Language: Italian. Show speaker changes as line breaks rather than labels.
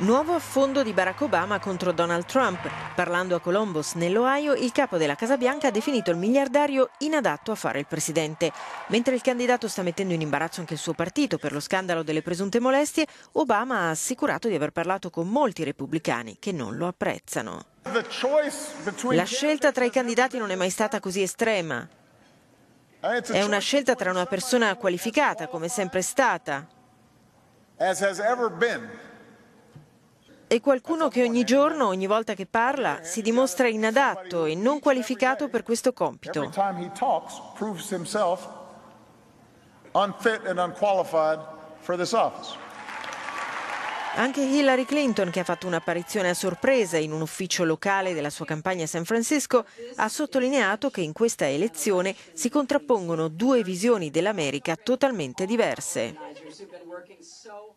Nuovo affondo di Barack Obama contro Donald Trump. Parlando a Columbus, nell'Ohio, il capo della Casa Bianca ha definito il miliardario inadatto a fare il presidente. Mentre il candidato sta mettendo in imbarazzo anche il suo partito per lo scandalo delle presunte molestie, Obama ha assicurato di aver parlato con molti repubblicani che non lo apprezzano. La scelta tra i candidati non è mai stata così estrema. È una scelta tra una persona qualificata, come sempre è stata.
As has ever been.
È qualcuno che ogni giorno, ogni volta che parla, si dimostra inadatto e non qualificato per questo compito. Anche Hillary Clinton, che ha fatto un'apparizione a sorpresa in un ufficio locale della sua campagna a San Francisco, ha sottolineato che in questa elezione si contrappongono due visioni dell'America totalmente diverse.